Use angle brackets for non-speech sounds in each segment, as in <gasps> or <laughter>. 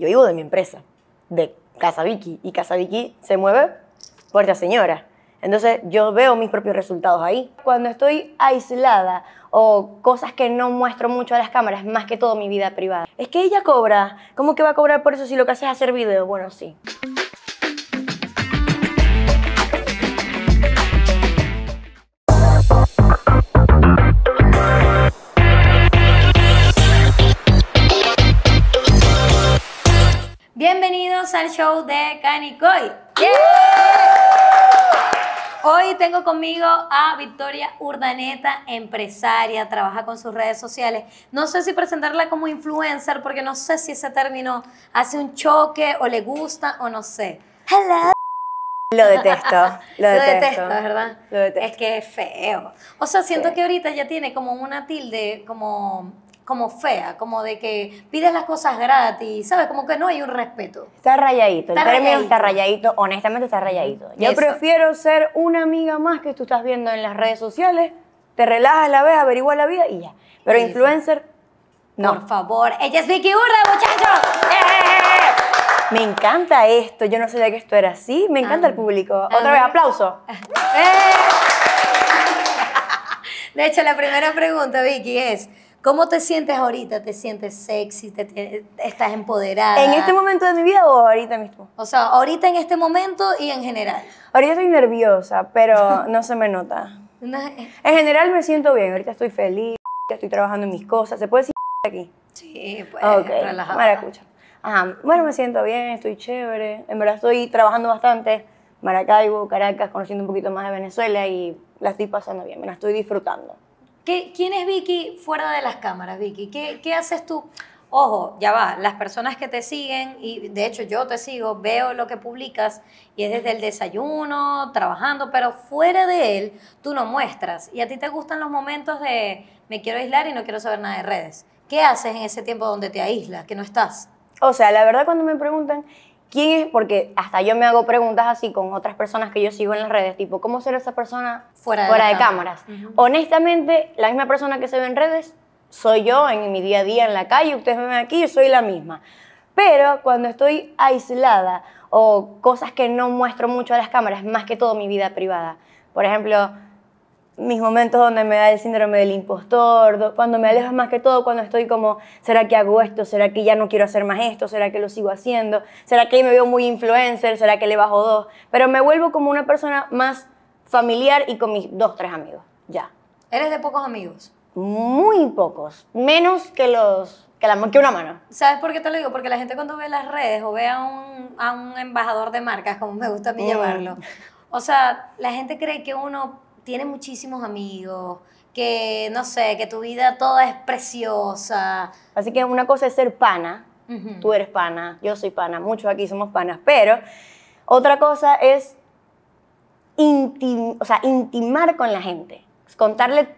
Yo vivo de mi empresa, de Casa y Casa se mueve por la señora. Entonces yo veo mis propios resultados ahí. Cuando estoy aislada o cosas que no muestro mucho a las cámaras, más que todo mi vida privada, es que ella cobra. ¿Cómo que va a cobrar por eso si lo que hace es hacer videos? Bueno, sí. al show de Canicoy. Yeah. Hoy tengo conmigo a Victoria Urdaneta, empresaria, trabaja con sus redes sociales. No sé si presentarla como influencer porque no sé si ese término hace un choque o le gusta o no sé. Hello. Lo detesto, <laughs> lo, lo detesto. ¿verdad? Lo detesto. Es que es feo. O sea, siento que ahorita ya tiene como una tilde, como como fea, como de que pides las cosas gratis, ¿sabes? Como que no hay un respeto. Está rayadito, está el premio está rayadito, honestamente está rayadito. Yo prefiero ser una amiga más que tú estás viendo en las redes sociales, te relajas la vez, averiguas la vida y ya. Pero influencer, no. Por favor, ella es Vicky Urda, muchachos. ¡Eh, eh, eh, me encanta esto, yo no sabía que esto era así, me encanta el ah. público. Otra vez, ah. aplauso. <laughs> De hecho, la primera pregunta, Vicky, es... ¿Cómo te sientes ahorita? ¿Te sientes sexy? ¿Te, te, estás empoderada? ¿En este momento de mi vida o ahorita mismo? O sea, ahorita en este momento y en general. Ahorita estoy nerviosa, pero <laughs> no se me nota. En general me siento bien, ahorita estoy feliz, estoy trabajando en mis cosas. ¿Se puede decir <laughs> aquí? Sí, pues, okay. relajada. Maracucha. bueno, me siento bien, estoy chévere. En verdad estoy trabajando bastante. Maracaibo, Caracas, conociendo un poquito más de Venezuela y la estoy pasando bien, me la estoy disfrutando. ¿Quién es Vicky fuera de las cámaras, Vicky? ¿Qué, haces tú? Ojo, ya va, las personas que te siguen, y de hecho yo te sigo, veo lo que publicas, y es desde el desayuno, trabajando, pero fuera de él, tú no muestras. Y a ti te gustan los momentos de me quiero aislar y no quiero saber nada de redes. ¿Qué haces en ese tiempo donde te aíslas, que no estás? O sea, la verdad cuando me preguntan, ¿Quién es? Porque hasta yo me hago preguntas así con otras personas que yo sigo en las redes, tipo, ¿cómo será esa persona fuera de, cámaras? Honestamente, la misma persona que se ve en redes soy yo en mi día a día en la calle, ustedes me ven aquí, yo soy la misma. Pero cuando estoy aislada o cosas que no muestro mucho a las cámaras, más que todo mi vida privada, por ejemplo, mis momentos donde me da el síndrome del impostor, cuando me alejo más que todo, cuando estoy como, ¿será que hago esto? ¿Será que ya no quiero hacer más esto? ¿Será que lo sigo haciendo? ¿Será que me veo muy influencer? ¿Será que le bajo dos? Pero me vuelvo como una persona más familiar y con mis dos, tres amigos, ya. ¿Eres de pocos amigos? Muy pocos, menos que los que, la, que una mano. ¿Sabes por qué te lo digo? Porque la gente cuando ve las redes o ve a un, embajador de marcas, como me gusta a mí mm. llamarlo, o sea, la gente cree que uno tiene muchísimos amigos, que no sé, que tu vida toda es preciosa. Así que una cosa es ser pana, tú eres pana, yo soy pana, muchos aquí somos panas, pero otra cosa es intimar con la gente, contarle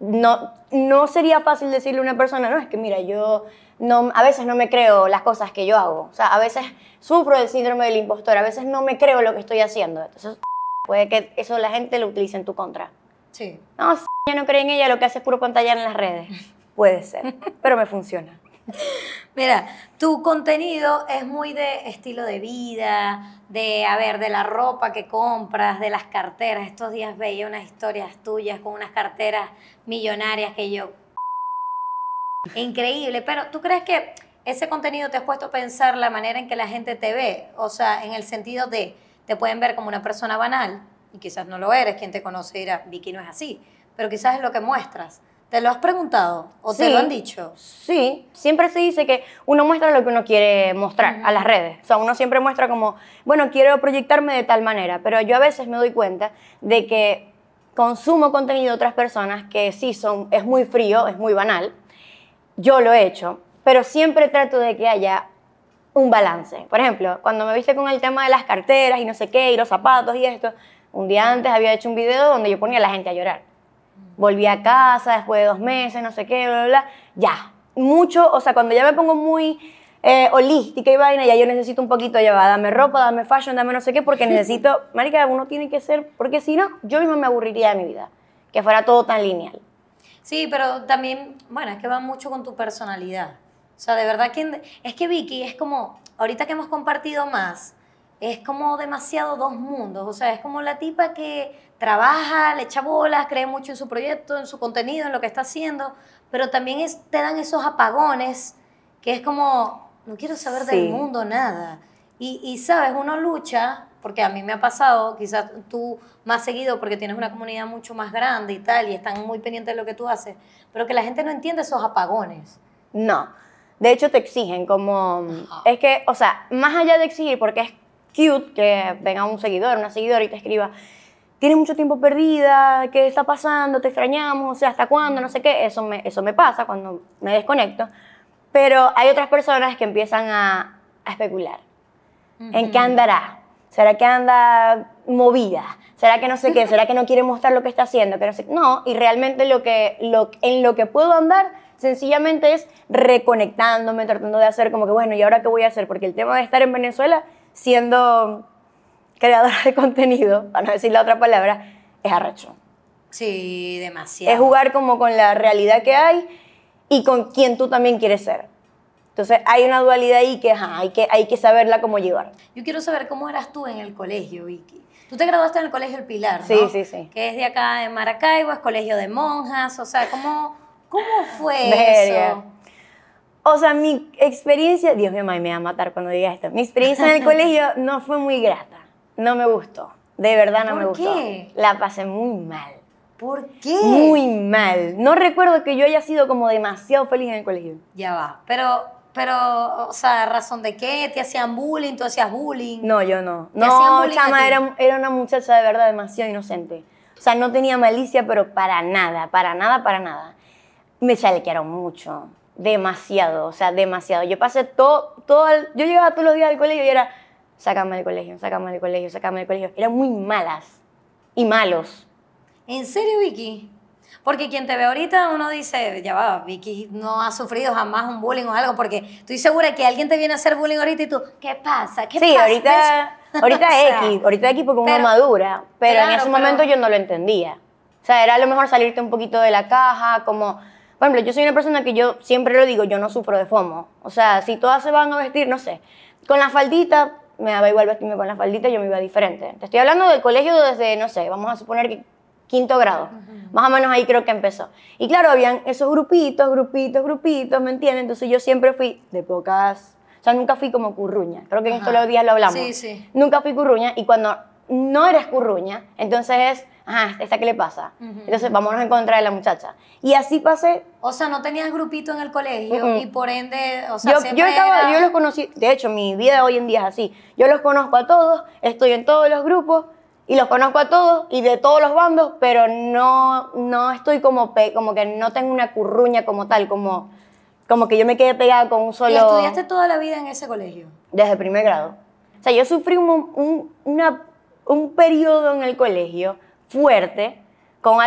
no, no sería fácil decirle a una persona, no, es que mira, yo no, a veces no me creo las cosas que yo hago. O sea, a veces sufro del síndrome del impostor, a veces no me creo lo que estoy haciendo. Puede que eso la gente lo utilice en tu contra. Sí. No, yo no cree en ella, lo que hace es puro pantalla en las redes. <laughs> Puede ser, <laughs> pero me funciona. Mira, tu contenido es muy de estilo de vida, de, a ver, de la ropa que compras, de las carteras. Estos días veía unas historias tuyas con unas carteras millonarias que yo... <laughs> Increíble, pero ¿tú crees que ese contenido te ha puesto a pensar la manera en que la gente te ve? O sea, en el sentido de te pueden ver como una persona banal, y quizás no lo eres, quien te conoce dirá, Vicky no es así, pero quizás es lo que muestras. ¿Te lo has preguntado o te lo han dicho? Sí, siempre se dice que uno muestra lo que uno quiere mostrar a las redes. O sea, uno siempre muestra como, bueno, quiero proyectarme de tal manera, pero yo a veces me doy cuenta de que consumo contenido de otras personas que sí son, es muy frío, es muy banal. Yo lo he hecho, pero siempre trato de que haya un balance. Por ejemplo, cuando me viste con el tema de las carteras y no sé qué, y los zapatos y esto, un día antes había hecho un video donde yo ponía a la gente a llorar. Volví a casa después de dos meses, no sé qué, bla, bla, bla. Ya. Mucho, o sea, cuando ya me pongo muy eh, holística y vaina, ya yo necesito un poquito, llevar dame ropa, dame fashion, dame no sé qué, porque <laughs> necesito, marica, uno tiene que ser, porque si no, yo misma me aburriría de mi vida, que fuera todo tan lineal. Sí, pero también, bueno, es que va mucho con tu personalidad. O sea, de verdad que es que Vicky es como, ahorita que hemos compartido más, es como demasiado dos mundos. O sea, es como la tipa que trabaja, le echa bolas, cree mucho en su proyecto, en su contenido, en lo que está haciendo, pero también te dan esos apagones que es como, no quiero saber del mundo nada. Y, y, sabes, uno lucha, porque a mí me ha pasado, quizás tú más seguido, porque tienes una comunidad mucho más grande y tal, y están muy pendientes de lo que tú haces, pero que la gente no entiende esos apagones. No. De hecho, te exigen como... Es que, o sea, más allá de exigir, porque es cute que venga un seguidor, una seguidora y te escriba, tienes mucho tiempo perdida, ¿qué está pasando? ¿Te extrañamos? O sea, ¿hasta cuándo? No sé qué. Eso me, eso me pasa cuando me desconecto. Pero hay otras personas que empiezan a, especular. ¿En qué andará? ¿Será que anda movida? ¿Será que no sé qué? ¿Será que no quiere mostrar lo que está haciendo? pero no, no, y realmente lo que, lo, en lo que puedo andar Sencillamente es reconectándome, tratando de hacer como que, bueno, ¿y ahora qué voy a hacer? Porque el tema de estar en Venezuela siendo creadora de contenido, para no decir la otra palabra, es arrecho. Sí, demasiado. Es jugar como con la realidad que hay y con quien tú también quieres ser. Entonces hay una dualidad ahí que, hay que hay que saberla cómo llevar. Yo quiero saber cómo eras tú en el colegio, Vicky. Tú te graduaste en el Colegio El Pilar, ¿no? Sí, sí, sí. Que es de acá de Maracaibo, es colegio de monjas, o sea, ¿cómo, ¿Cómo fue eso? O sea, mi experiencia, Dios mío, me va a matar cuando diga esto. Mi experiencia en el <laughs> colegio no fue muy grata. No me gustó. De verdad no me gustó. ¿Por Qué? La pasé muy mal. ¿Por qué? Muy mal. No recuerdo que yo haya sido como demasiado feliz en el colegio. Ya va. Pero, pero, o sea, ¿razón de qué? ¿Te hacían bullying? ¿Tú hacías bullying? No, yo no. no, chama, era, era una muchacha de verdad demasiado inocente. O sea, no tenía malicia, pero para nada, para nada, para nada me chalequearon mucho, demasiado, o sea, demasiado. Yo pasé todo, todo yo llegaba todos los días al colegio y era, sácame del colegio, sácame del colegio, sácame del colegio. Eran muy malas y malos. ¿En serio, Vicky? Porque quien te ve ahorita, uno dice, ya va, Vicky no ha sufrido jamás un bullying o algo, porque estoy segura que alguien te viene a hacer bullying ahorita y tú, ¿qué pasa? ¿Qué sí, ahorita, ahorita <laughs> X, ahorita X porque uno madura, pero en ese momento yo no lo entendía. O sea, era a lo mejor salirte un poquito de la caja, como por ejemplo, yo soy una persona que yo siempre lo digo, yo no sufro de FOMO. O sea, si todas se van a vestir, no sé, con la faldita, me daba igual vestirme con la faldita, yo me iba diferente. Te estoy hablando del colegio desde, no sé, vamos a suponer que quinto grado. Más o menos ahí creo que empezó. Y claro, habían esos grupitos, grupitos, grupitos, ¿me entiendes? Entonces yo siempre fui de pocas, o sea, nunca fui como curruña. Creo que en estos días lo hablamos. Sí, sí. Nunca fui curruña y cuando no eres curruña, entonces es ah, ¿esta qué le pasa? Entonces, vámonos a encontrar a la muchacha. Y así pasé. O sea, no tenías grupito en el colegio y por ende, o sea, yo, yo, yo los conocí, de hecho, mi vida hoy en día es así. Yo los conozco a todos, estoy en todos los grupos y los conozco a todos y de todos los bandos, pero no, no estoy como, pe como que no tengo una curruña como tal, como, como que yo me quedé pegada con un solo... ¿Y estudiaste toda la vida en ese colegio? Desde primer grado. O sea, yo sufrí un, un, un periodo en el colegio fuerte, con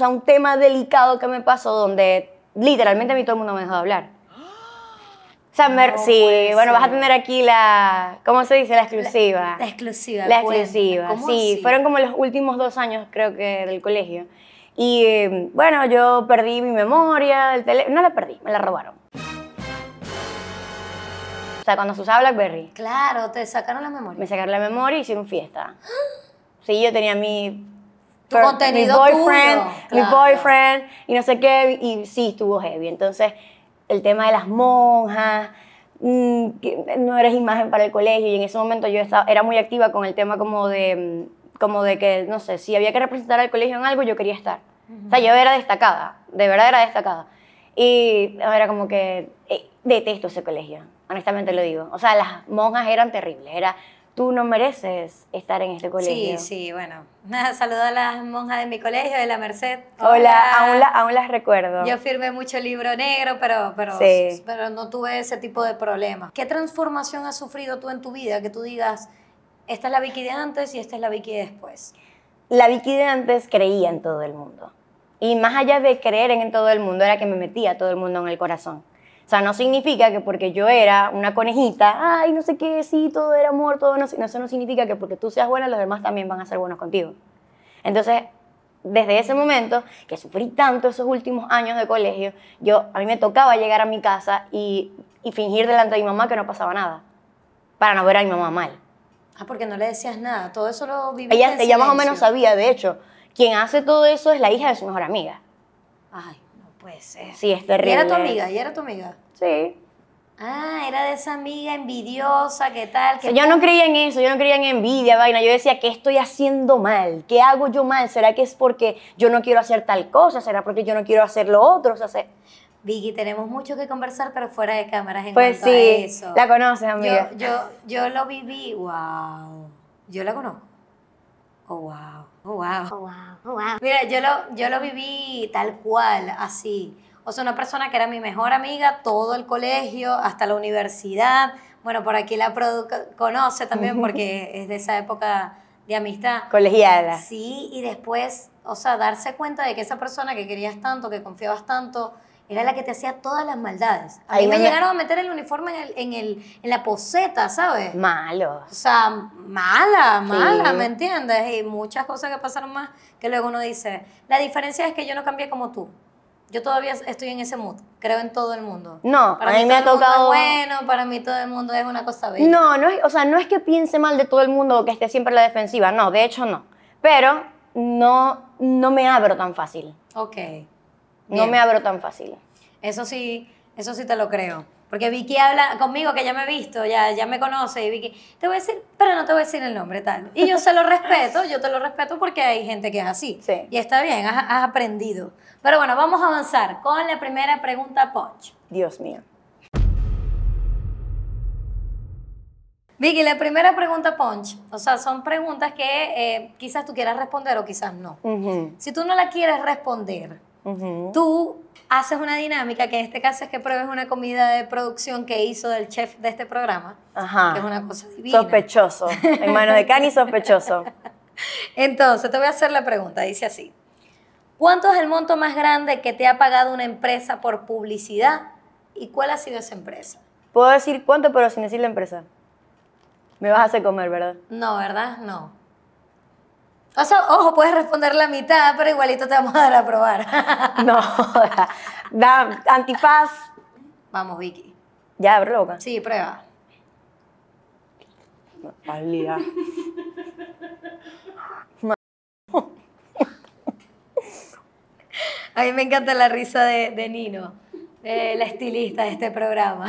un tema delicado que me pasó donde literalmente a mí todo el mundo me dejó de hablar. <gasps> O sea, sí, bueno, vas a tener aquí la, ¿cómo se dice? La exclusiva. La, exclusiva. La exclusiva, sí. Fueron como los últimos dos años, creo que, del colegio. Y bueno, yo perdí mi memoria, teléfono, no la perdí, me la robaron. O sea, cuando se usaba BlackBerry. Claro, te sacaron la memoria. Me sacaron la memoria y hicieron fiesta. <gasps> Sí, yo tenía mi tu contenido mi boyfriend, mi boyfriend, y no sé qué, y sí, estuvo heavy. Entonces, el tema de las monjas, mm, no eres imagen para el colegio, y en ese momento yo estaba, era muy activa con el tema como de, mm, como de que, no sé, si había que representar al colegio en algo, yo quería estar. O sea, yo era destacada, de verdad era destacada. Y era como que eh, detesto ese colegio, honestamente lo digo. O sea, las monjas eran terribles, era tú no mereces estar en este colegio. Sí, sí, bueno. <laughs> Saludo a las monjas de mi colegio, de la Merced. Hola, Aún, las recuerdo. Yo firmé mucho libro negro, pero, pero, no tuve ese tipo de problemas. ¿Qué transformación has sufrido tú en tu vida que tú digas, esta es la Vicky de antes y esta es la Vicky de después? La Vicky de antes creía en todo el mundo. Y más allá de creer en todo el mundo, era que me metía todo el mundo en el corazón. O sea, no significa que porque yo era una conejita, ay, no sé qué, sí, todo era amor, todo no, eso no significa que porque tú seas buena, los demás también van a ser buenos contigo. Entonces, desde ese momento, que sufrí tanto esos últimos años de colegio, yo, a mí me tocaba llegar a mi casa y, fingir delante de mi mamá que no pasaba nada, para no ver a mi mamá mal. Ah, porque no le decías nada, todo eso lo vivía. Ella, ella más o menos sabía, de hecho, quien hace todo eso es la hija de su mejor amiga. Ay puede Sí, es terrible. ¿Y era tu amiga? ¿Y era tu amiga? Sí. Ah, era de esa amiga envidiosa, ¿qué tal? yo no creía en eso, yo no creía en envidia, vaina. Yo decía, ¿qué estoy haciendo mal? ¿Qué hago yo mal? ¿Será que es porque yo no quiero hacer tal cosa? ¿Será porque yo no quiero hacer lo otro? O sea, Vicky, tenemos mucho que conversar, pero fuera de cámaras en pues sí, la conoces, amiga. Yo, yo, yo lo viví, wow. Yo la conozco. Oh, wow. Oh, wow. Oh, wow. Oh, wow. Mira, yo lo, yo lo viví tal cual, así. O sea, una persona que era mi mejor amiga todo el colegio, hasta la universidad. Bueno, por aquí la conoce también porque <laughs> es de esa época de amistad. Colegiada. Sí, y después, o sea, darse cuenta de que esa persona que querías tanto, que confiabas tanto, era la que te hacía todas las maldades. A mí me llegaron a meter el uniforme en, el, en, la poseta, ¿sabes? Malo. O sea, mala, mala, ¿me entiendes? Y muchas cosas que pasaron más que luego uno dice, la diferencia es que yo no cambié como tú. Yo todavía estoy en ese mood, creo en todo el mundo. No, para a mí, me ha tocado. bueno, para mí todo el mundo es una cosa bella. No, no es, o sea, no es que piense mal de todo el mundo o que esté siempre a la defensiva, no, de hecho no. Pero no, no me abro tan fácil. Ok. No me abro tan fácil. Eso sí, eso sí te lo creo. Porque Vicky habla conmigo, que ya me he visto, ya, ya me conoce, y Vicky, te voy a decir, pero no te voy a decir el nombre tal. Y yo se lo <laughs> respeto, yo te lo respeto porque hay gente que es así. Sí. Y está bien, has, aprendido. Pero bueno, vamos a avanzar con la primera pregunta, Punch. Dios mío. Vicky, la primera pregunta, Punch. O sea, son preguntas que eh, quizás tú quieras responder o quizás no. Si tú no la quieres responder, tú haces una dinámica que en este caso es que pruebes una comida de producción que hizo el chef de este programa, Ajá. que es una cosa divina. Sospechoso, en manos de Cani sospechoso. <laughs> Entonces, te voy a hacer la pregunta, dice así. ¿Cuánto es el monto más grande que te ha pagado una empresa por publicidad y cuál ha sido esa empresa? Puedo decir cuánto, pero sin decir la empresa. Me vas a hacer comer, ¿verdad? No, ¿verdad? No ojo, puedes responder la mitad, pero igualito te vamos a dar a probar. <laughs> no, da, antifaz. Vamos, Vicky. Ya, broca. Sí, prueba. <laughs> A mí me encanta la risa de, Nino, la estilista de este programa.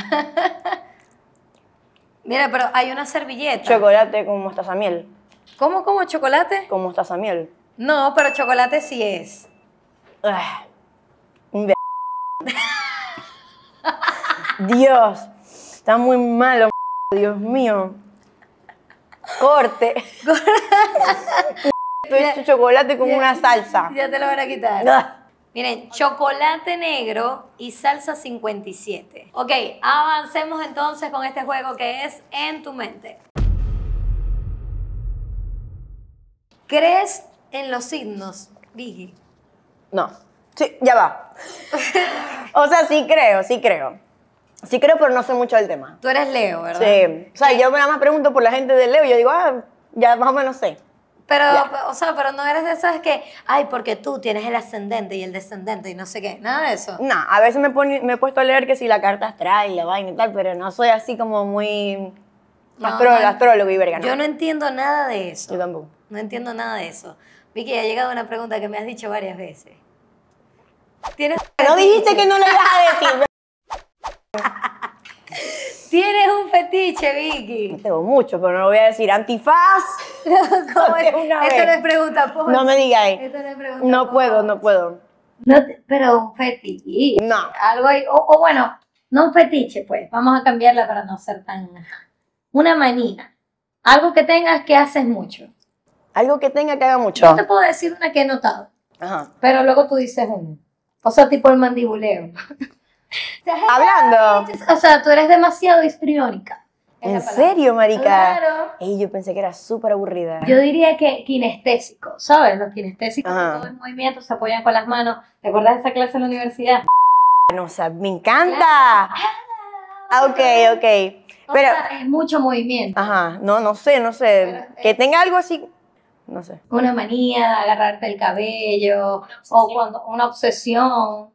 <laughs> Mira, pero hay una servilleta. Chocolate con mostaza miel. ¿Cómo, cómo? como chocolate Como taza miel. No, pero chocolate sí es. Ah, Dios, está muy malo, Dios mío. Corte. <laughs> Estoy hecho chocolate con una salsa. Ya te lo van a quitar. Ah. Miren, chocolate negro y salsa 57. Ok, avancemos entonces con este juego que es En tu mente. ¿Crees en los signos, Vigil? No. Sí, ya va. <laughs> o sea, sí creo, sí creo. Sí creo, pero no sé mucho del tema. Tú eres Leo, ¿verdad? Sí. O sea, yo nada más pregunto por la gente de Leo y yo digo, ah, ya más o menos sé. Pero, o sea, pero no eres de esas que, ay, porque tú tienes el ascendente y el descendente y no sé qué, nada de eso. No, a veces me, he puesto a leer que si la carta trae la vaina y tal, pero no soy así como muy Astrólogo, Yo no entiendo nada de eso. Yo tampoco. No entiendo nada de eso. Vicky, ha llegado una pregunta que me has dicho varias veces. ¿Tienes no dijiste que no la ibas a decir. <laughs> Tienes un fetiche, Vicky. Tengo mucho, pero no lo voy a decir. Antifaz. <laughs> No, ¿cómo <laughs> es? Una Esto no pregunta, No me digáis. Pues. Esto no pregunta. No puedo, no puedo. pero un fetiche. No. Algo o, o, bueno, no un fetiche, pues. Vamos a cambiarla para no ser tan. Una manía. Algo que tengas que haces mucho. Algo que tenga que haga mucho. Yo te puedo decir una que he notado. Ajá. Pero luego tú dices O sea, tipo el mandibuleo. <laughs> Hablando. O sea, tú eres demasiado histriónica. ¿En serio, marica? Claro. Y yo pensé que era súper aburrida. Yo diría que kinestésico, ¿sabes? Los kinestésicos, todo el movimiento, se apoyan con las manos. ¿Te acuerdas de esa clase en la universidad? No, o sea, me encanta. Ah, ok, ok. Pero, es mucho movimiento. Ajá, no, no sé, no sé. Eh, que tenga algo así, no sé. Una manía de agarrarte el cabello, o cuando, una obsesión.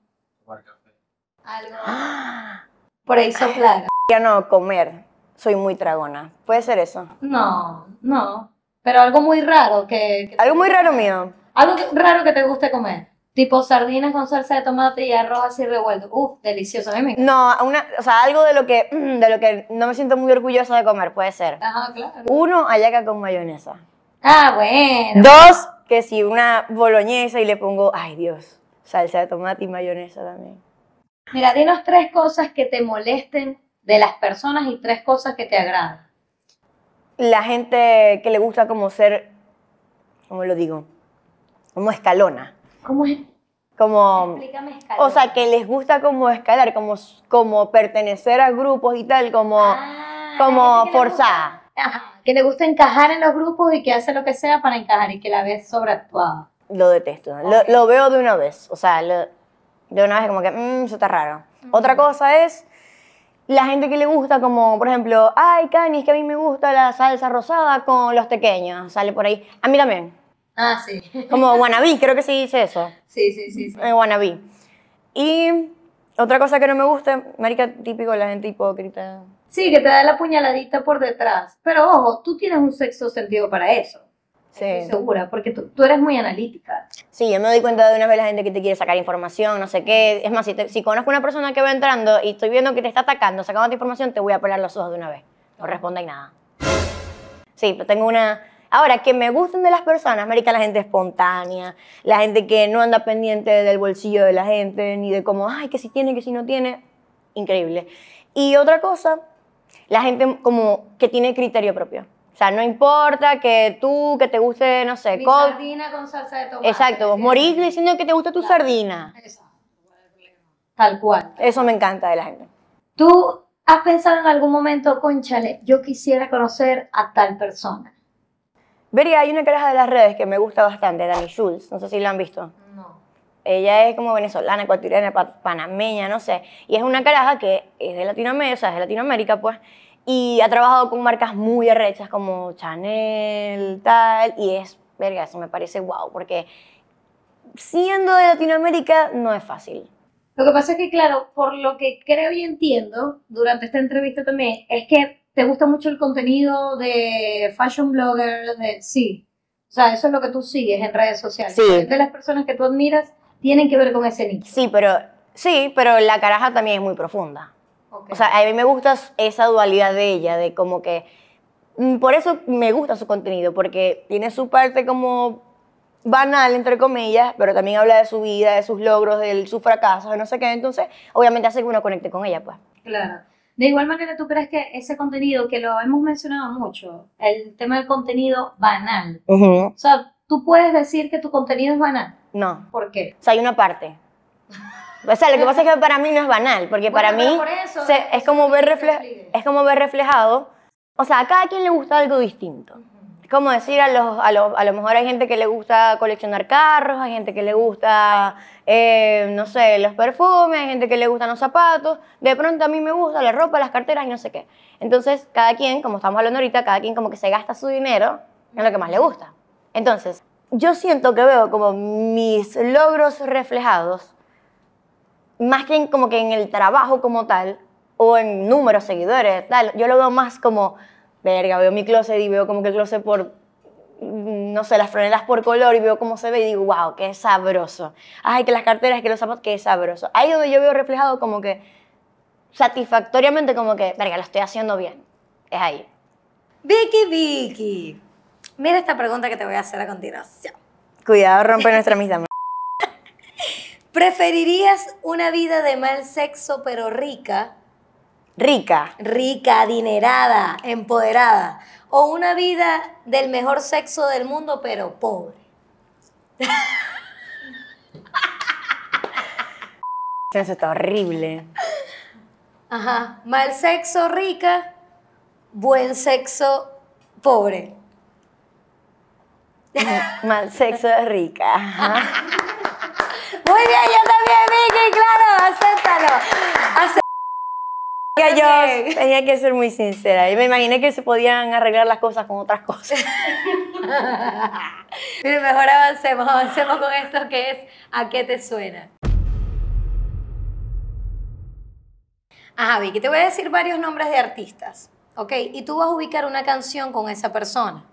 Algo. Ah. Por ahí soplar. Ya no, comer. Soy muy tragona. ¿Puede ser eso? No, no. Pero algo muy raro que algo muy raro mío. Algo raro que te guste comer. Tipo sardinas con salsa de tomate y arroz así revuelto. Uf, delicioso. A No, una, o sea, algo de lo, que, mm, de lo que no me siento muy orgullosa de comer, puede ser. Ajá, claro. Uno, ayaca con mayonesa. Ah, bueno. Dos, que si una boloñesa y le pongo, ay Dios, salsa de tomate y mayonesa también. Mira, dinos tres cosas que te molesten de las personas y tres cosas que te agradan. La gente que le gusta como ser, ¿cómo lo digo? Como escalona. ¿Cómo es? como o sea que les gusta como escalar como como pertenecer a grupos y tal como ah, como forzada que le gusta encajar en los grupos y que hace lo que sea para encajar y que la ves sobreactuada lo detesto lo, veo de una vez o sea de una vez como que mmm, eso está raro otra cosa es la gente que le gusta como por ejemplo ay Cani es que a mí me gusta la salsa rosada con los pequeños sale por ahí a mí también Ah, sí. Como wannabe, creo que sí dice eso. Sí, sí, sí. Eh, wannabe. Y otra cosa que no me gusta, marica, típico de la gente hipócrita. Sí, que te da la puñaladita por detrás. Pero ojo, tú tienes un sexto sentido para eso. Sí. Estoy segura, porque tú, eres muy analítica. Sí, yo me doy cuenta de una vez la gente que te quiere sacar información, no sé qué. Es más, si, si conozco una persona que va entrando y estoy viendo que te está atacando, sacando tu información, te voy a pelar los ojos de una vez. No y nada. Sí, pero tengo una, Ahora, que me gusten de las personas, marica, la gente espontánea, la gente que no anda pendiente del bolsillo de la gente, ni de cómo, ay, que si tiene, que si no tiene, increíble. Y otra cosa, la gente como que tiene criterio propio. O sea, no importa que tú, que te guste, no sé, sardina con salsa de tomate. Exacto, vos diciendo que te gusta tu sardina. Exacto. Tal cual. Eso me encanta de la gente. ¿Tú has pensado en algún momento, conchale, yo quisiera conocer a tal persona? Vería, hay una caraja de las redes que me gusta bastante, Dani Schultz, no sé si la han visto. No. Ella es como venezolana, ecuatoriana, panameña, no sé. Y es una caraja que es de Latinoamérica, o sea, es de Latinoamérica, pues. Y ha trabajado con marcas muy arrechas como Chanel, tal. Y es, verga, eso me parece wow, porque siendo de Latinoamérica no es fácil. Lo que pasa es que, claro, por lo que creo y entiendo durante esta entrevista también, es que ¿Te gusta mucho el contenido de fashion blogger? De, sí. O sea, eso es lo que tú sigues en redes sociales. Sí. De las personas que tú admiras tienen que ver con ese nicho. Sí, pero, sí, pero la caraja también es muy profunda. Okay. O sea, a mí me gusta esa dualidad de ella, de como que... Mm, por eso me gusta su contenido, porque tiene su parte como banal, entre comillas, pero también habla de su vida, de sus logros, de sus fracasos, de no sé qué. Entonces, obviamente hace que uno conecte con ella, pues. Claro. De igual manera, ¿tú crees que ese contenido, que lo hemos mencionado mucho, el tema del contenido banal, o sea, tú puedes decir que tu contenido es banal? No. ¿Por qué? O sea, hay una parte. O sea, lo que pasa es que para mí no es banal, porque para mí es, como ver reflejado, o sea, a cada quien le gusta algo distinto. Es como decir, a, los, a, a lo mejor hay gente que le gusta coleccionar carros, hay gente que le gusta eh, no sé, los perfumes, hay gente que le gustan los zapatos, de pronto a mí me gusta la ropa, las carteras y no sé qué. Entonces, cada quien, como estamos hablando ahorita, cada quien como que se gasta su dinero en lo que más le gusta. Entonces, yo siento que veo como mis logros reflejados, más que como que en el trabajo como tal, o en números, seguidores, tal, yo lo veo más como, verga, veo mi closet y veo como que el closet por no sé, las franelas por color y veo cómo se ve y digo, wow, qué sabroso. Ay, que las carteras, que los zapatos, qué sabroso. Ahí donde yo veo reflejado como que satisfactoriamente como que, verga, lo estoy haciendo bien. Es ahí. Vicky, Vicky, mira esta pregunta que te voy a hacer a continuación. Cuidado, rompe nuestra amistad. <laughs> ¿Preferirías una vida de mal sexo pero rica Rica. Rica, adinerada, empoderada. O una vida del mejor sexo del mundo, pero pobre. <laughs> Eso está horrible. Ajá. Mal sexo, rica. Buen sexo, pobre. <laughs> Mal sexo, rica. <laughs> Muy bien, yo también, Vicky, claro, acéptalo. acéptalo yo tenía que ser muy sincera. Y me imaginé que se podían arreglar las cosas con otras cosas. <laughs> Pero mejor avancemos, avancemos con esto que es ¿A qué te suena? Ajá, ah, Vicky, te voy a decir varios nombres de artistas, ¿ok? Y tú vas a ubicar una canción con esa persona.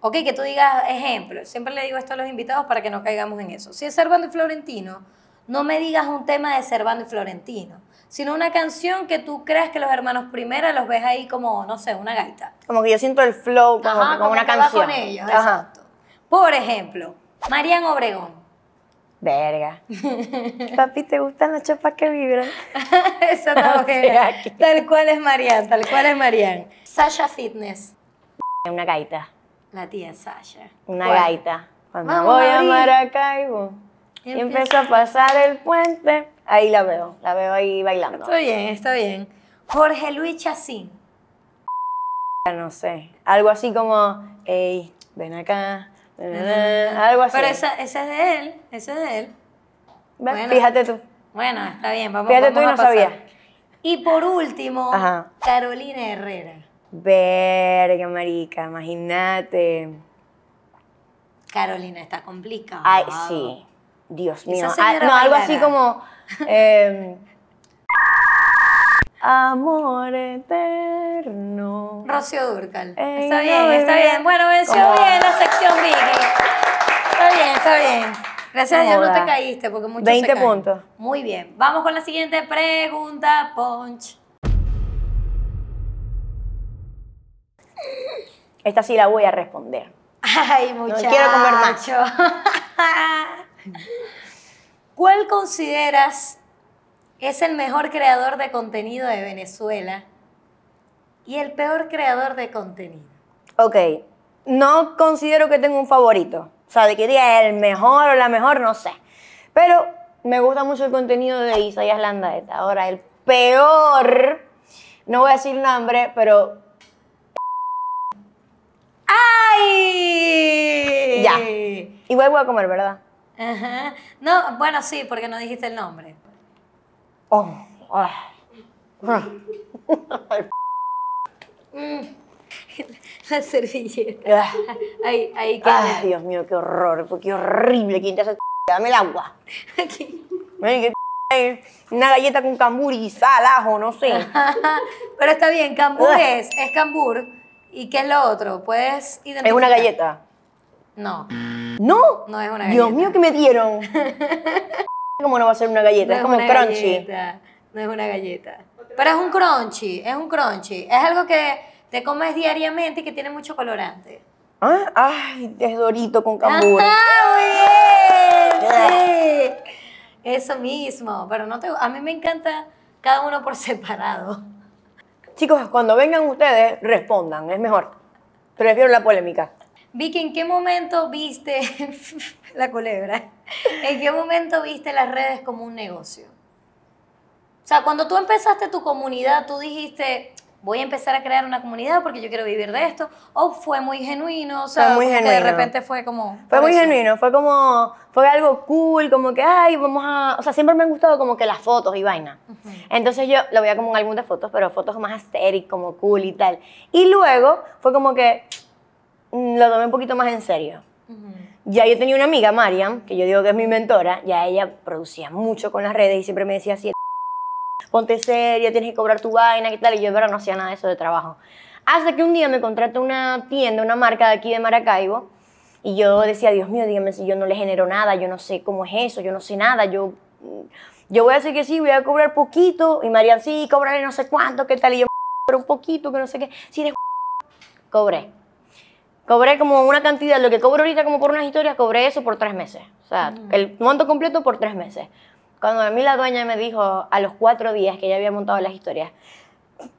Ok, que tú digas ejemplo. Siempre le digo esto a los invitados para que no caigamos en eso. Si es Servando y Florentino, no me digas un tema de Servando y Florentino sino una canción que tú creas que los hermanos primera los ves ahí como, no sé, una gaita. Como que yo siento el flow como, una canción. Por ejemplo, Marian Obregón. Verga. <laughs> Papi, ¿te gustan las chapas que vibran? <laughs> <laughs> Tal cual es Marian, tal cual es Marian. Sasha Fitness. Una gaita. La tía Sasha. Una gaita. Cuando voy a Maracaibo y empiezo a pasar el puente. Ahí la veo, la veo ahí bailando. Está bien, está bien. Jorge Luis Chacín. No sé, algo así como, hey, ven acá, algo así. Pero esa, esa, es de él, esa es de él. fíjate tú. Bueno, está bien, vamos, fíjate tú y no sabía. Y por último, Carolina Herrera. Verga, marica, imagínate. Carolina está complicada. Ay, sí. Dios mío. Ah, no, algo así como. Em, amor eterno. Rocío Durcal. está bien, está bien. Bueno, venció bien la sección Vicky. Está bien, está bien. Gracias a Dios no te caíste porque muchos 20 puntos. Muy bien. Vamos con la siguiente pregunta, Punch. Esta sí la voy a responder. Ay, muchacho. No quiero comer macho. <laughs> ¿Cuál consideras es el mejor creador de contenido de Venezuela y el peor creador de contenido? Ok, no considero que tenga un favorito. O sea, de que diga el mejor o la mejor, no sé. Pero me gusta mucho el contenido de Isaías Landaeta. Ahora, el peor, no voy a decir nombre, pero... ¡Ay! Ya. Igual voy a comer, ¿verdad? Ajá. No, bueno, sí, porque no dijiste el nombre. Oh, oh. <laughs> La servilleta. Ah. Ahí, ahí queda. Ay, Dios mío, qué horror, qué horrible. ¿Quién te hace? <laughs> Dame el agua. Aquí. <laughs> una galleta con cambur y sal, ajo, no sé. Pero está bien, cambur es, es cambur. ¿Y qué es lo otro? Puedes identificar. ¿Es una galleta? No. No. No es una galleta. Dios mío, que me dieron. <laughs> ¿Cómo no va a ser una galleta? No es, como un crunchy. Galleta. No es una galleta. Pero es un crunchy, es un crunchy. Es algo que te comes diariamente y que tiene mucho colorante. ¿Ah? Ay, es dorito con cambur. ¡Ah, bien! Eso mismo, pero no te, a mí me encanta cada uno por <laughs> separado. Chicos, cuando vengan ustedes, respondan, es mejor. Prefiero la polémica. Vicky, ¿en qué momento viste <laughs> la culebra? ¿En qué momento viste las redes como un negocio? O sea, cuando tú empezaste tu comunidad, tú dijiste, voy a empezar a crear una comunidad porque yo quiero vivir de esto, o fue muy genuino, o sea, fue muy genuino. de repente fue como... Fue muy genuino, fue como, fue algo cool, como que, ay, vamos a, o sea, siempre me han gustado como que las fotos y vaina. Entonces yo lo veía como un álbum de fotos, pero fotos más asteric, como cool y tal. Y luego fue como que, Mm, lo tomé un poquito más en serio. Ya yo tenía una amiga, Mariam, que yo digo que es mi mentora, ya ella producía mucho con las redes y siempre me decía así, ponte serio, tienes que cobrar tu vaina, ¿qué tal? Y yo en no hacía nada de eso de trabajo. Hasta que un día me contrató una tienda, una marca de aquí de Maracaibo, y yo decía, Dios mío, dígame si yo no le genero nada, yo no sé cómo es eso, yo no sé nada, yo, mm, yo voy a decir que sí, voy a cobrar poquito, y Mariam, sí, cobraré no sé cuánto, ¿qué tal? Y yo, pero un poquito, que no sé qué, sí, de... cobré. Cobré como una cantidad, lo que cobro ahorita como por unas historias, cobré eso por tres meses. O sea, el monto completo por tres meses. Cuando a mí la dueña me dijo a los cuatro días que ya había montado las historias,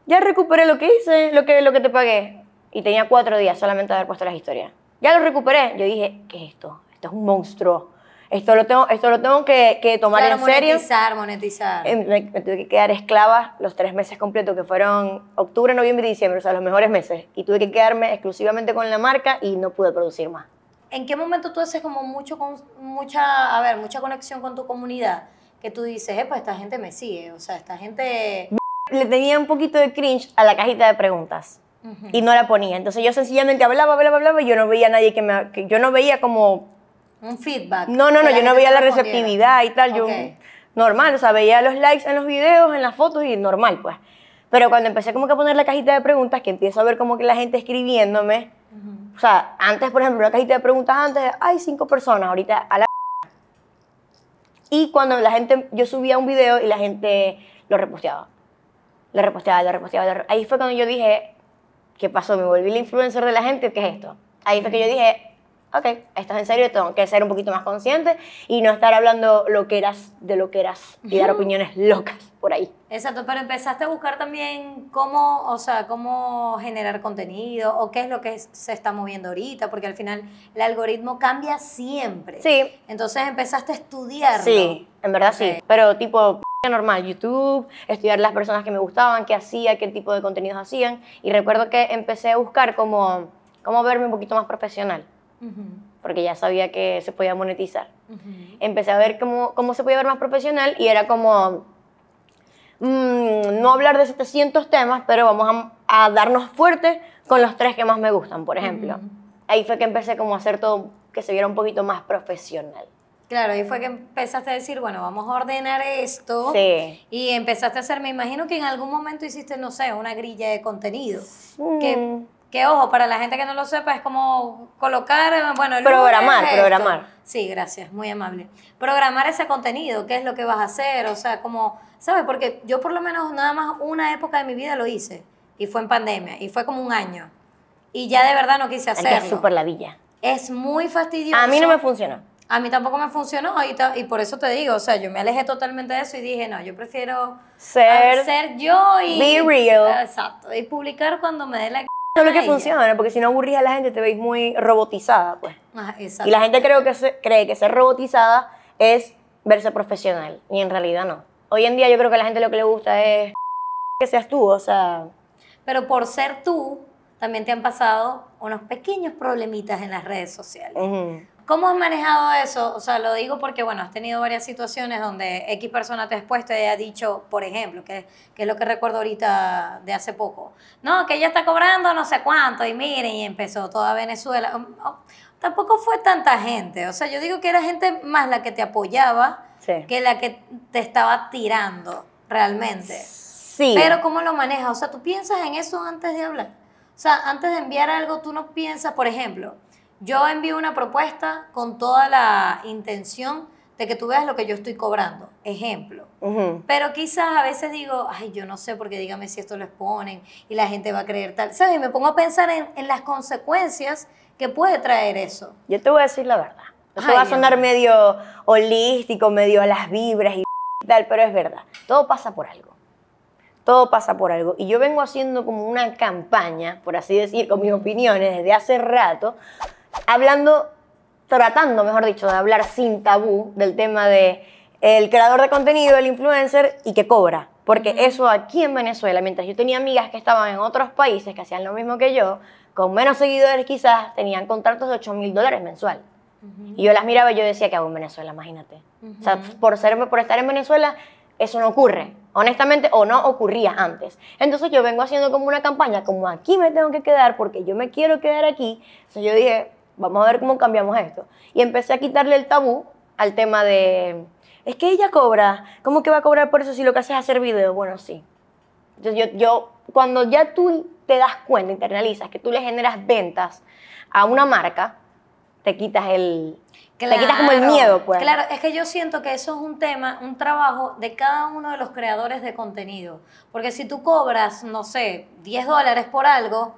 ya recuperé lo que hice, lo que, lo que te pagué. Y tenía cuatro días solamente de haber puesto las historias. Ya lo recuperé. Yo dije, ¿qué es esto? Esto es un monstruo esto lo tengo, esto lo tengo que, tomar en serio. Monetizar, monetizar. Me, tuve que quedar esclava los tres meses completos, que fueron octubre, noviembre y diciembre, o sea, los mejores meses. Y tuve que quedarme exclusivamente con la marca y no pude producir más. ¿En qué momento tú haces como mucho, con, mucha, a ver, mucha conexión con tu comunidad? Que tú dices, eh, pues esta gente me sigue, o sea, esta gente... Le tenía un poquito de cringe a la cajita de preguntas. Y no la ponía. Entonces yo sencillamente hablaba, hablaba, hablaba y yo no veía a nadie que me... Que yo no veía como un feedback. No, no, no, yo no veía la receptividad y tal. Yo, normal, o sea, veía los likes en los videos, en las fotos y normal, pues. Pero cuando empecé como que a poner la cajita de preguntas, que empiezo a ver como que la gente escribiéndome, o sea, antes, por ejemplo, una cajita de preguntas antes, hay cinco personas, ahorita a la... <laughs> Y cuando la gente, yo subía un video y la gente lo reposteaba. Lo reposteaba, lo reposteaba. Lo reposteaba. Ahí fue cuando yo dije, ¿qué pasó? ¿Me volví la influencer de la gente? ¿Qué es esto? Ahí fue que yo dije, ok, estás en serio, tengo que ser un poquito más consciente y no estar hablando lo que eras de lo que eras y dar opiniones locas por ahí. Exacto, pero empezaste a buscar también cómo, o sea, cómo generar contenido o qué es lo que se está moviendo ahorita, porque al final el algoritmo cambia siempre. Sí. Entonces empezaste a estudiar. Sí, en verdad sí, pero tipo normal, YouTube, estudiar las personas que me gustaban, qué hacía, qué tipo de contenidos hacían y recuerdo que empecé a buscar como cómo verme un poquito más profesional porque ya sabía que se podía monetizar. Empecé a ver cómo, cómo se podía ver más profesional y era como, mm, no hablar de 700 temas, pero vamos a, darnos fuerte con los tres que más me gustan, por ejemplo. Ahí fue que empecé como a hacer todo que se viera un poquito más profesional. Claro, ahí fue que empezaste a decir, bueno, vamos a ordenar esto. Sí. Y empezaste a hacer, me imagino que en algún momento hiciste, no sé, una grilla de contenido. Mm. Que que ojo, para la gente que no lo sepa, es como colocar, bueno, programar, programar. Sí, gracias, muy amable. Programar ese contenido, qué es lo que vas a hacer, o sea, como, ¿sabes? Porque yo por lo menos nada más una época de mi vida lo hice, y fue en pandemia, y fue como un año, y ya de verdad no quise hacerlo. Es súper la villa. Es muy fastidioso. A mí no me funcionó. A mí tampoco me funcionó y, y, por eso te digo, o sea, yo me alejé totalmente de eso y dije, no, yo prefiero ser, ser yo y... Be real. Exacto, y publicar cuando me dé la es lo que funciona, porque si no aburrís a la gente te veis muy robotizada, pues. Ah, y la gente creo que cree que ser robotizada es verse profesional, y en realidad no. Hoy en día yo creo que a la gente lo que le gusta es que seas tú, o sea... Pero por ser tú, también te han pasado unos pequeños problemitas en las redes sociales. Uh ¿Cómo has manejado eso? O sea, lo digo porque, bueno, has tenido varias situaciones donde X persona te ha expuesto y ha dicho, por ejemplo, que, es lo que recuerdo ahorita de hace poco, no, que ella está cobrando no sé cuánto y miren, y empezó toda Venezuela. Mm, oh, tampoco fue tanta gente, o sea, yo digo que era gente más la que te apoyaba que la que te estaba tirando realmente. Sí. Pero ¿cómo lo manejas? O sea, ¿tú piensas en eso antes de hablar? O sea, antes de enviar algo, tú no piensas, por ejemplo, yo envío una propuesta con toda la intención de que tú veas lo que yo estoy cobrando. Ejemplo. Pero quizás a veces digo, ay, yo no sé, porque dígame si esto lo exponen y la gente va a creer tal. ¿Sabes? Y me pongo a pensar en, las consecuencias que puede traer eso. Yo te voy a decir la verdad. Eso va a sonar medio holístico, medio a las vibras y tal, pero es verdad. Todo pasa por algo. Todo pasa por algo. Y yo vengo haciendo como una campaña, por así decir, con mis opiniones desde hace rato, hablando, tratando, mejor dicho, de hablar sin tabú del tema de el creador de contenido, el influencer y que cobra. Porque eso aquí en Venezuela, mientras yo tenía amigas que estaban en otros países que hacían lo mismo que yo, con menos seguidores quizás, tenían contratos de 8 mil dólares mensual. Y yo las miraba y yo decía, ¿qué hago en Venezuela? Imagínate. O sea, por, ser, por estar en Venezuela, eso no ocurre. Honestamente, o no ocurría antes. Entonces yo vengo haciendo como una campaña, como aquí me tengo que quedar porque yo me quiero quedar aquí. Entonces yo dije, vamos a ver cómo cambiamos esto. Y empecé a quitarle el tabú al tema de, es que ella cobra, ¿cómo que va a cobrar por eso si lo que haces es hacer videos? Bueno, sí. yo, yo, cuando ya tú te das cuenta, internalizas que tú le generas ventas a una marca, te quitas el... te quitas como el miedo, pues. Claro, es que yo siento que eso es un tema, un trabajo de cada uno de los creadores de contenido. Porque si tú cobras, no sé, 10 dólares por algo,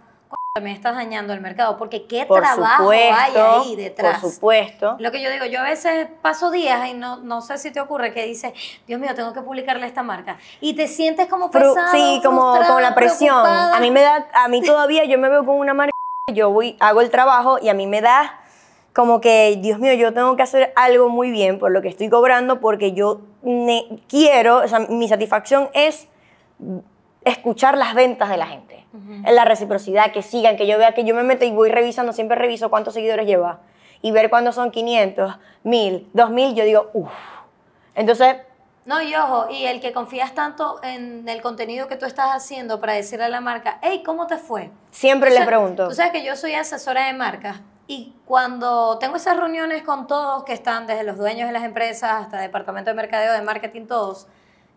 también estás dañando el mercado, porque qué trabajo hay ahí detrás. Por supuesto. Lo que yo digo, yo a veces paso días y no, no sé si te ocurre que dices, Dios mío, tengo que publicarle esta marca. Y te sientes como frustrado. Sí, como, como la presión. A mí me da, a mí todavía yo me veo con una marca, yo voy, hago el trabajo y a mí me da como que, Dios mío, yo tengo que hacer algo muy bien por lo que estoy cobrando, porque yo quiero, o sea, mi satisfacción es escuchar las ventas de la gente, en la reciprocidad, que sigan, que yo vea que yo me meto y voy revisando, siempre reviso cuántos seguidores lleva y ver cuándo son 500, 1000, 2000, yo digo, uff. Entonces... No, y ojo, y el que confías tanto en el contenido que tú estás haciendo para decirle a la marca, hey, ¿cómo te fue? Siempre le pregunto. Tú sabes que yo soy asesora de marcas y cuando tengo esas reuniones con todos que están, desde los dueños de las empresas hasta departamento de mercadeo, de marketing, todos,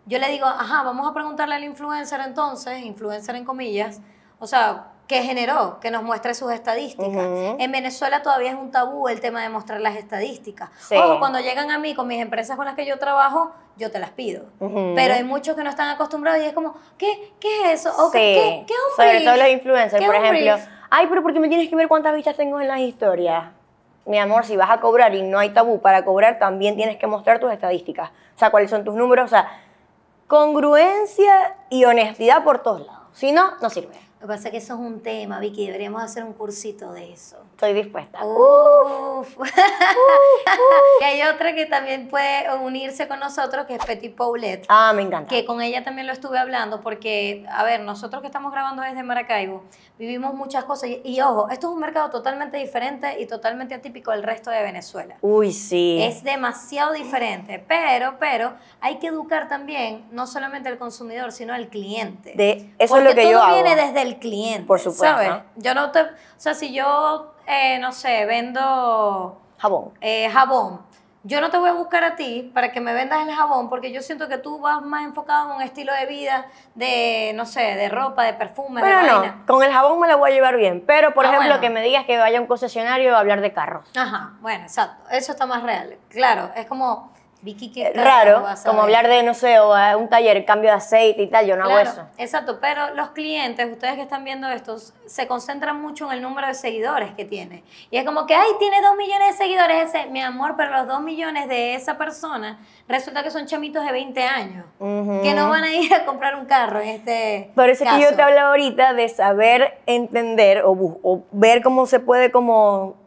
yo le digo, ajá, vamos a preguntarle al influencer entonces, influencer en comillas, o sea, ¿qué generó? Que nos muestre sus estadísticas. En Venezuela todavía es un tabú el tema de mostrar las estadísticas. Ojo, cuando llegan a mí con mis empresas con las que yo trabajo, yo te las pido. Pero hay muchos que no están acostumbrados y es como, ¿qué, qué es eso? ¿qué, qué, Sobre todo los influencers, por ejemplo. Ay, pero ¿por qué me tienes que ver cuántas vistas tengo en las historias? mi amor, si vas a cobrar y no hay tabú para cobrar, también tienes que mostrar tus estadísticas. O sea, cuáles son tus números. O sea, congruencia y honestidad por todos lados. Si no, no sirve. Lo que pasa es que eso es un tema, Vicky. Deberíamos hacer un cursito de eso estoy dispuesta. Uf. y hay otra que también puede unirse con nosotros, que es Petit Paulette. Ah, me encanta. Que con ella también lo estuve hablando, porque, a ver, nosotros que estamos grabando desde Maracaibo, vivimos muchas cosas. Y, ojo, esto es un mercado totalmente diferente y totalmente atípico del resto de Venezuela. Uy, sí. Es demasiado diferente, pero, pero, hay que educar también, no solamente al consumidor, sino al cliente. De, eso es lo que todo viene desde el cliente. Por supuesto. ¿sabes? Yo no te, o sea, si yo eh, no sé, vendo... Jabón. Eh, jabón. Yo no te voy a buscar a ti para que me vendas el jabón porque yo siento que tú vas más enfocado en un estilo de vida, de, no sé, de ropa, de perfume, no, con el jabón me lo voy a llevar bien, pero por ah, ejemplo que me digas que vaya a un concesionario a hablar de carros. Ajá, bueno, exacto, eso está más real. Claro, es como Vicky, que raro, como hablar de, no sé, o un taller, cambio de aceite y tal, yo no hago eso. Exacto, pero los clientes, ustedes que están viendo esto, se concentran mucho en el número de seguidores que tiene. Y es como que, ay, tiene dos millones de seguidores ese, mi amor, pero los dos millones de esa persona, resulta que son chamitos de 20 años, que no van a ir a comprar un carro este Por eso es que yo te hablo ahorita de saber entender o ver cómo se puede como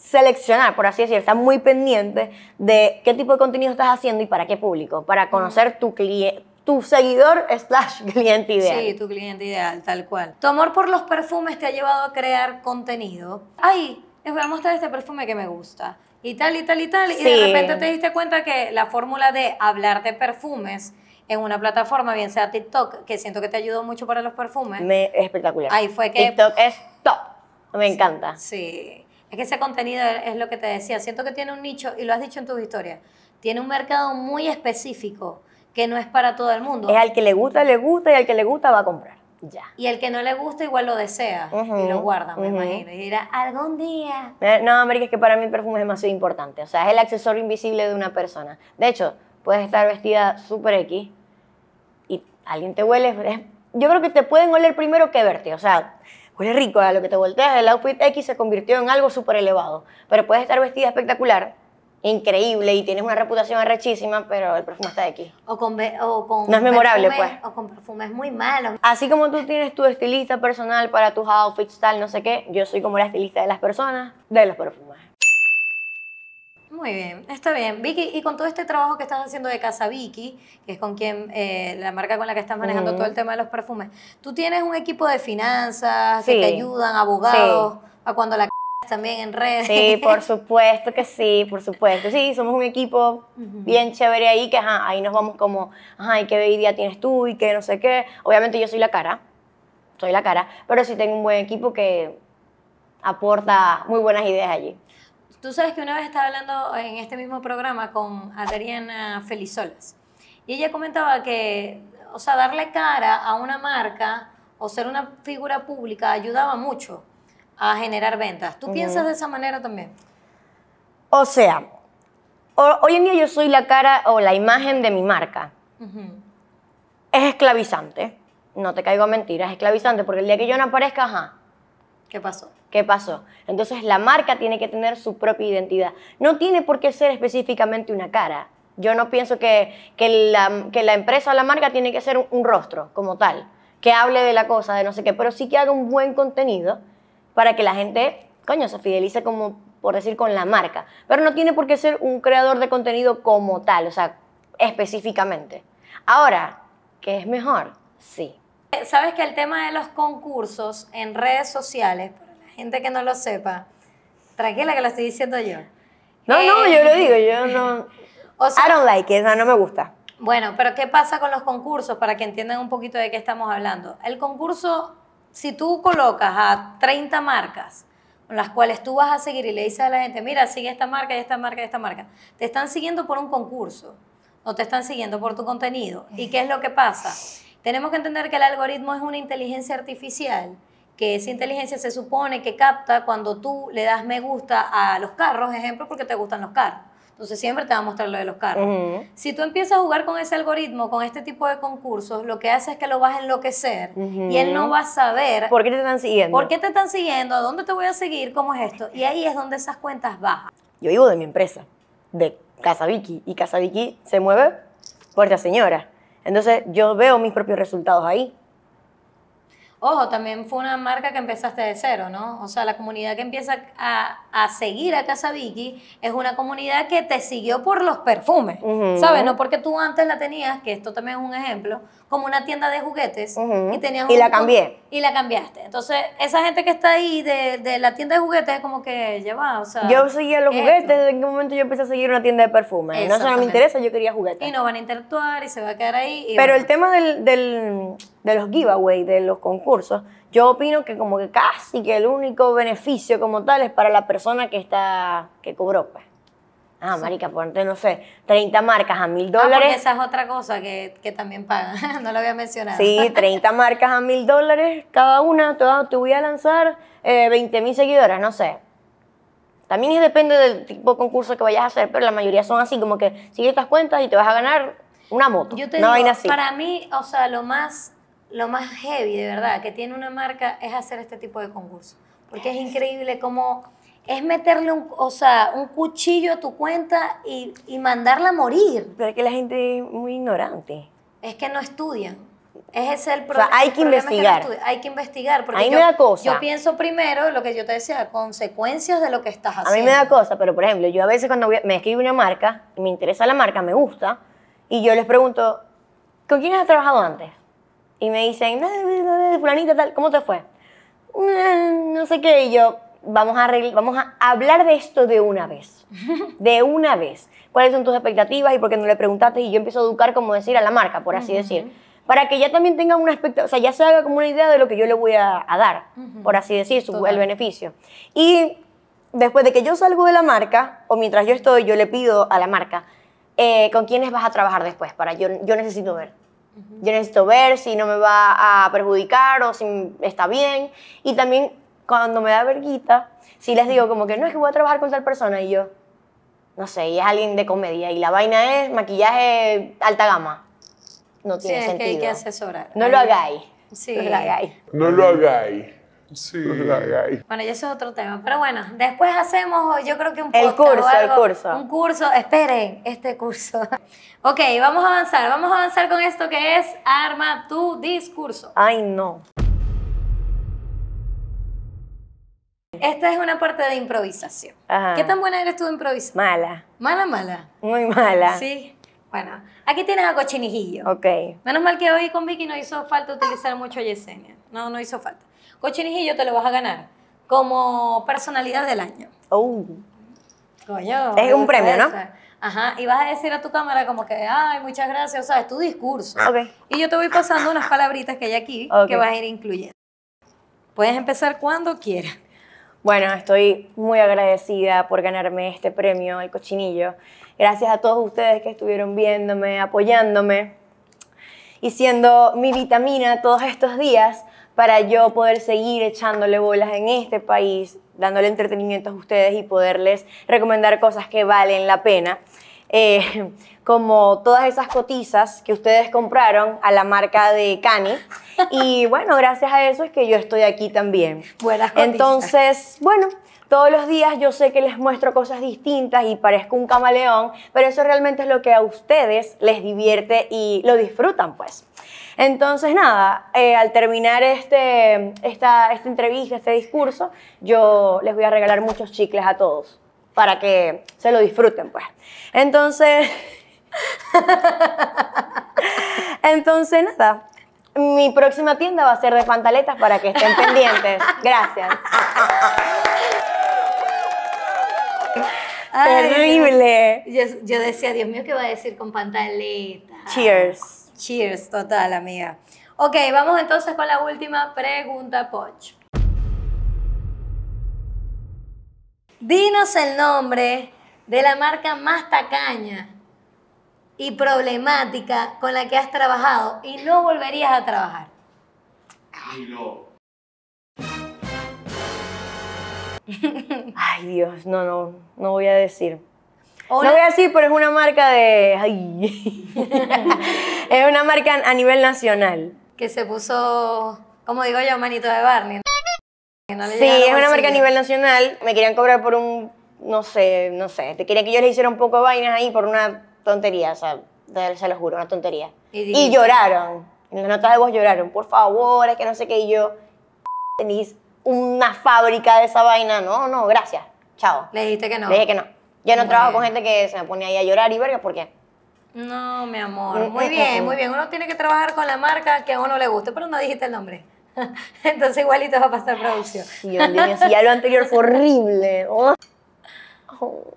seleccionar, por así decir, está muy pendiente de qué tipo de contenido estás haciendo y para qué público, para conocer tu cliente, tu seguidor <laughs> slash cliente ideal. Sí, tu cliente ideal, tal cual. Tu amor por los perfumes te ha llevado a crear contenido. Ay, les voy a mostrar este perfume que me gusta. Y tal, y tal, y tal. Y de repente te diste cuenta que la fórmula de hablar de perfumes en una plataforma, bien sea TikTok, que siento que te ayudó mucho para los perfumes. Me, espectacular. Ahí fue que... TikTok es top. Me encanta. sí. Es que ese contenido es lo que te decía, siento que tiene un nicho, y lo has dicho en tu historia tiene un mercado muy específico que no es para todo el mundo. Es al que le gusta, le gusta, y al que le gusta va a comprar. Ya. Y el que no le gusta igual lo desea y lo guarda, me imagino. Y dirá, algún día. Eh, no, América, es que para mí el perfume es demasiado importante. O sea, es el accesorio invisible de una persona. De hecho, puedes estar vestida súper X y alguien te huele. Yo creo que te pueden oler primero que verte. O sea, huele rico, a lo que te volteas, el outfit X se convirtió en algo súper elevado. Pero puedes estar vestida espectacular, increíble y tienes una reputación arrechísima, pero el perfume está de aquí. O con, o no es memorable, pues. O con perfumes muy malos. Así como tú tienes tu estilista personal para tus outfits, tal, no sé qué, yo soy como la estilista de las personas, de los perfumes. Muy bien, está bien. Vicky, y con todo este trabajo que estás haciendo de Casa Vicky, que es con quien, eh, la marca con la que estás manejando todo el tema de los perfumes, tú tienes un equipo de finanzas que te ayudan, abogados, a cuando la también en redes. Sí, por supuesto que sí, por supuesto. Sí, somos un equipo bien chévere ahí, que ahí nos vamos como, ajá, ¿y qué idea tienes tú? ¿Y qué no sé qué? Obviamente yo soy la cara, soy la cara, pero sí tengo un buen equipo que aporta muy buenas ideas allí. Tú sabes que una vez estaba hablando en este mismo programa con Adriana Felizolas y ella comentaba que, o sea, darle cara a una marca o ser una figura pública ayudaba mucho a generar ventas. ¿Tú piensas de esa manera también? O sea, hoy en día yo soy la cara o la imagen de mi marca. Es esclavizante, no te caigo a mentiras, es esclavizante, porque el día que yo no aparezca, ajá, ¿Qué pasó? ¿Qué pasó? Entonces la marca tiene que tener su propia identidad. No tiene por qué ser específicamente una cara. Yo no pienso que, la, empresa o la marca tiene que ser un, rostro como tal, que hable de la cosa, de no sé qué, pero sí que haga un buen contenido para que la gente, coño, se fidelice como, por decir, con la marca. Pero no tiene por qué ser un creador de contenido como tal, o sea, específicamente. Ahora, ¿qué es mejor? Sí. Sabes que el tema de los concursos en redes sociales, para la gente que no lo sepa, tranquila que lo estoy diciendo yo. No, no, yo lo digo, yo eh, no. <laughs> O I don't like it, no, me gusta. Bueno, pero ¿qué pasa con los concursos? Para que entiendan un poquito de qué estamos hablando. El concurso, si tú colocas a 30 marcas con las cuales tú vas a seguir y le dices a la gente, mira, sigue esta marca y esta marca y esta marca, te están siguiendo por un concurso, no te están siguiendo por tu contenido. ¿Y qué es lo que pasa? Tenemos que entender que el algoritmo es una inteligencia artificial, que esa inteligencia se supone que capta cuando tú le das me gusta a los carros, ejemplo, porque te gustan los carros. Entonces siempre te va a mostrar lo de los carros. Si tú empiezas a jugar con ese algoritmo, con este tipo de concursos, lo que hace es que lo vas a enloquecer y él no va a saber... ¿Por qué te están siguiendo? ¿Por qué te están siguiendo? ¿A dónde te voy a seguir? ¿Cómo es esto? Y ahí es donde esas cuentas bajan. Yo vivo de mi empresa, de Casa Vicky, y Casa Vicky se mueve por señora. Entonces yo veo mis propios resultados ahí. Ojo, también fue una marca que empezaste de cero, ¿no? O sea, la comunidad que empieza a, seguir a Casa es una comunidad que te siguió por los perfumes, ¿sabes? No porque tú antes la tenías, que esto también es un ejemplo, como una tienda de juguetes y tenías Y la cambié. Y la cambiaste. Entonces, esa gente que está ahí de, la tienda de juguetes es como que lleva, o sea... Yo seguía los juguetes, desde qué momento yo empecé a seguir una tienda de perfumes. No, eso no me interesa, yo quería juguetes. Y no van a interactuar y se va a quedar ahí. Pero el tema del de los giveaways, de los concursos, yo opino que como que casi que el único beneficio como tal es para la persona que está, que cobró, pues. Ah, marica, marica, ponte, no sé, 30 marcas a mil dólares. Ah, esa es otra cosa que, también pagan, <laughs> no lo había mencionado. Sí, 30 <laughs> marcas a mil dólares cada una, te, voy a lanzar eh, 20 mil seguidoras, no sé. También depende del tipo de concurso que vayas a hacer, pero la mayoría son así, como que sigue estas cuentas y te vas a ganar una moto, Yo te digo, Para mí, o sea, lo más lo más heavy, de verdad, que tiene una marca es hacer este tipo de concursos. Porque es increíble como es meterle un, o sea, un cuchillo a tu cuenta y, y mandarla a morir. Pero es que la gente es muy ignorante. Es que no estudian. Ese es el problema. hay que investigar. hay que investigar. Porque yo, me da cosa. Yo pienso primero lo que yo te decía, consecuencias de lo que estás haciendo. A mí me da cosa, pero por ejemplo, yo a veces cuando me escribe una marca, me interesa la marca, me gusta, y yo les pregunto, ¿con quién has trabajado antes? y me dicen, fulanita tal, ¿cómo te fue? No sé qué, y yo, vamos a, vamos a hablar de esto de una vez, <laughs> de una vez. ¿Cuáles son tus expectativas y por qué no le preguntaste? Y yo empiezo a educar, como decir, a la marca, por así decir. Para que ya también tenga una expectativa, o sea, ya se haga como una idea de lo que yo le voy a, dar, por así decir, el beneficio. Y después de que yo salgo de la marca, o mientras yo estoy, yo le pido a la marca, eh, ¿con quiénes vas a trabajar después? Para yo, yo necesito ver yo necesito ver si no me va a perjudicar o si está bien. Y también cuando me da verguita, si les digo como que no es que voy a trabajar con tal persona y yo, no sé, y es alguien de comedia y la vaina es maquillaje alta gama. No tiene sí, es Que hay que asesorar. No lo hagáis. No lo hagáis. No lo hagáis. Sí. <laughs> Bueno, y eso es otro tema. Pero bueno, después hacemos, oh, yo creo que un podcast El curso, algo, curso. Un curso, esperen, este curso. <laughs> ok, vamos a avanzar. Vamos a avanzar con esto que es Arma tu discurso. Ay, no. Esta es una parte de improvisación. ¿Qué tan buena eres tú de improvisar? Mala. Mala, mala. Muy mala. Sí. Bueno, aquí tienes a Cochinijillo. Ok. Menos mal que hoy con Vicky no hizo falta utilizar mucho Yesenia. No, no hizo falta. Cochinillo, te lo vas a ganar como personalidad del año. Oh. Coño. Es un premio, ¿no? Ajá, y vas a decir a tu cámara como que, ay, muchas gracias, o sea, es tu discurso. Okay. Y yo te voy pasando unas palabritas que hay aquí que vas a ir incluyendo. Puedes empezar cuando quieras. Bueno, estoy muy agradecida por ganarme este premio, el cochinillo. Gracias a todos ustedes que estuvieron viéndome, apoyándome y siendo mi vitamina todos estos días para yo poder seguir echándole bolas en este país, dándole entretenimiento a ustedes y poderles recomendar cosas que valen la pena. Eh, <laughs> como todas esas cotizas que ustedes compraron a la marca de Cani. <laughs> Y bueno, gracias a eso es que yo estoy aquí también. Buenas cotizas. Entonces, bueno, todos los días yo sé que les muestro cosas distintas y parezco un camaleón, pero eso realmente es lo que a ustedes les divierte y lo disfrutan, pues. Entonces, nada, eh, al terminar este, esta, esta entrevista, este discurso, yo les voy a regalar muchos chicles a todos para que se lo disfruten, pues. Entonces, <laughs> entonces, nada, mi próxima tienda va a ser de pantaletas para que estén pendientes. Gracias. Terrible. Yo, yo, decía, Dios mío, ¿qué va a decir con pantaletas? Cheers. Cheers, total, amiga. Ok, vamos entonces con la última pregunta, Poch. Dinos el nombre de la marca más tacaña y problemática con la que has trabajado y no volverías a trabajar. Ay <laughs> Dios, no, no, no voy a decir. No voy a decir, pero es una marca de... Ay. <laughs> es una marca a nivel nacional. Que se puso, como digo yo, manito de Barney. sí, es una marca a nivel nacional. Me querían cobrar por un, no sé, no sé. Te quería que yo les hiciera un poco de vainas ahí por una tontería, o sea, se lo juro, una tontería. Y, lloraron. En las notas de voz lloraron. Por favor, es que no sé qué. Y yo, tenéis una fábrica de esa vaina. No, no, gracias. Chao. Le dijiste que no. Le dije que no. Yo no trabajo con gente que se me pone ahí a llorar y verga, ¿por qué? No, mi amor. Mm, muy mm, bien, mm, muy bien. Uno tiene que trabajar con la marca que a uno le guste, pero no dijiste el nombre. <laughs> Entonces igualito va a pasar producción. Y ya lo anterior fue horrible. <laughs> Oh.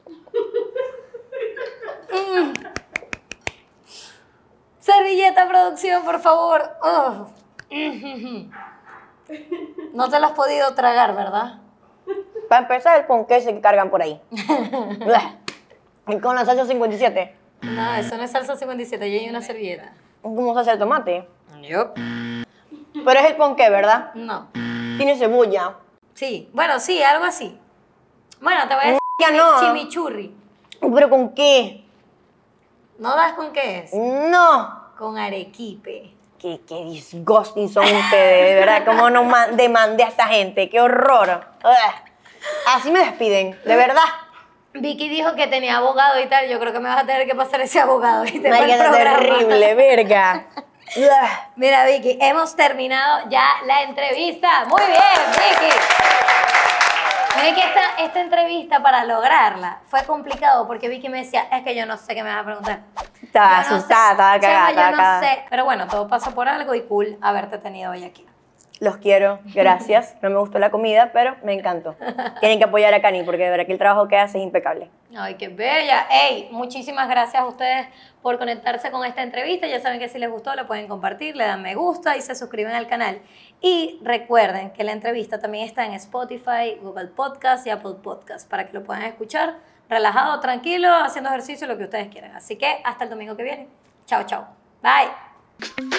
Servilleta producción, por favor. Oh. No te lo has podido tragar, ¿verdad? Para empezar, el ponqué se cargan por ahí. y <laughs> con la salsa 57. No, eso no es salsa 57, yo hay una servilleta. ¿Cómo salsa de tomate? Yo. Pero es el ponqué, ¿verdad? No. Tiene cebolla. Sí, bueno, sí, algo así. Bueno, te voy a decir que no. chimichurri. ¿Pero con qué? ¿No das con qué es? No. Con arequipe qué, qué disgusting son ustedes, de verdad. ¿Cómo no demande a esta gente? ¡Qué horror! Así me despiden, de verdad. Vicky dijo que tenía abogado y tal. Yo creo que me vas a tener que pasar ese abogado. Y te terrible, verga. Mira, Vicky, hemos terminado ya la entrevista. Muy bien, Vicky. Miren que esta, esta entrevista para lograrla fue complicado porque Vicky me decía, es que yo no sé qué me vas a preguntar. Estaba asustada, sé, cagada, yo no sé. Pero bueno, todo pasó por algo y cool haberte tenido hoy aquí. Los quiero, gracias. <laughs> No me gustó la comida, pero me encantó. Tienen que apoyar a Cani porque de verdad que el trabajo que hace es impecable. Ay, qué bella. Hey, muchísimas gracias a ustedes por conectarse con esta entrevista. Ya saben que si les gustó lo pueden compartir, le dan me gusta y se suscriben al canal. Y recuerden que la entrevista también está en Spotify, Google Podcast y Apple Podcast para que lo puedan escuchar relajado, tranquilo, haciendo ejercicio, lo que ustedes quieran. Así que hasta el domingo que viene. Chao, chao. Bye.